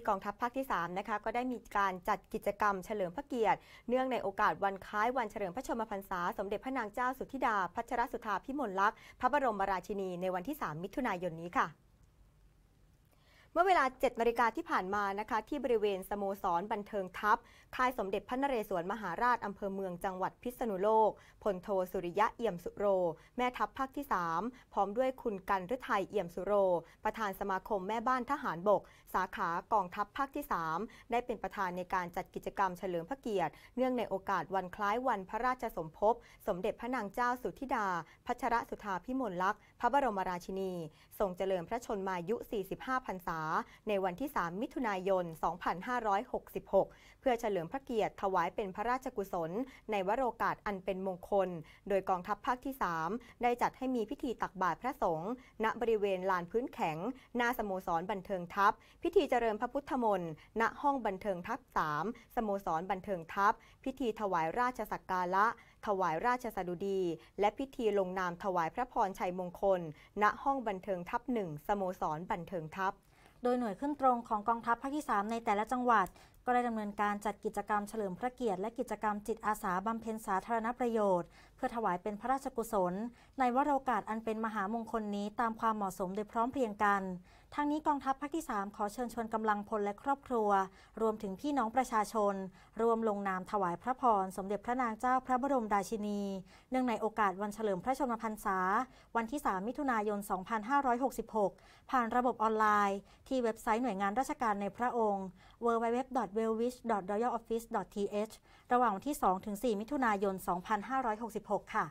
ที่กองทัพภาคที่3นะคะก็ได้มีการจัดกิจกรรมเฉลิมพระเกียรติ เนื่องในโอกาสวันคล้ายวันเฉลิมพระชนมพรรษาสมเด็จพระนางเจ้าสุธิดาพัชรสุธาพิมลลักษณ์พระบรมราชินีในวันที่ 3 มิถุนายนนี้ค่ะเมื่อเวลา7นาฬิกาที่ผ่านมานะคะที่บริเวณสโมสรบันเทิงทัพค่ายสมเด็จพระนเรศวรมหาราชอำเภอเมืองจังหวัดพิษณุโลกพลโทสุริยะเอี่ยมสุโร แม่ทัพภาคที่ 3 พร้อมด้วยคุณกันฤทัยเอี่ยมสุโร ประธานสมาคมแม่บ้านทหารบก สาขากองทัพภาคที่ 3 ได้เป็นประธานในการจัดกิจกรรมเฉลิมพระเกียรติ เนื่องในโอกาสวันคล้ายวันพระราชสมภพสมเด็จพระนางเจ้าสุธิดาพัชรสุธาพิมลลักษณ์ พระบรมราชินีทรงเจริญพระชนมายุ 45พรรษาาในวันที่ 3 มิถุนายน 2566 เพื่อเฉลิมพระเกียรติถวายเป็นพระราชกุศล ในวโรกาสอันเป็นมงคล โดยกองทัพภาคที่ 3 ได้จัดให้มีพิธีตักบาตรพระสงฆ์ ณ บริเวณลานพื้นแข็ง หน้าสโมสรบันเทิงทัพ พิธีเจริญพระพุทธมนต์ ณ ห้องบันเทิงทัพ 3 สโมสรบันเทิงทัพ พิธีถวายราชสักการะ ถวายราชสดุดี และพิธีลงนามถวายพระพรชัยมงคล ณ ห้องบันเทิงทัพหนึ่งสโมสรบันเทิงทัพโดยหน่วยขึ้นตรงของกองทัพภาคที่ 3 ในแต่ละจังหวัดก็ได้ดำเนินการจัดกิจกรรมเฉลิมพระเกียรติและกิจกรรมจิตอาสาบำเพ็ญสาธารณประโยชน์ เพื่อถวายเป็นพระราชกุศล ในวโรกาสอันเป็นมหามงคลนี้ ตามความเหมาะสมโดยพร้อมเพรียงกัน ทั้งนี้กองทัพภาคที่ 3 ขอเชิญชวนกำลังพลและครอบครัว รวมถึงพี่น้องประชาชน รวมลงนามถวายพระพรสมเด็จพระนางเจ้าพระบรมราชินีเนื่องในโอกาสวันเฉลิมพระชนมพรรษา วันที่3มิถุนายน 2566 ผ่านระบบออนไลน์ที่เว็บไซต์หน่วยงานราชการในพระองค์ www. w e l w i s h r o y a l o f f i c e t h ระหว่างวันที่ 2-4 มิถุนายน 2566 ค่ะ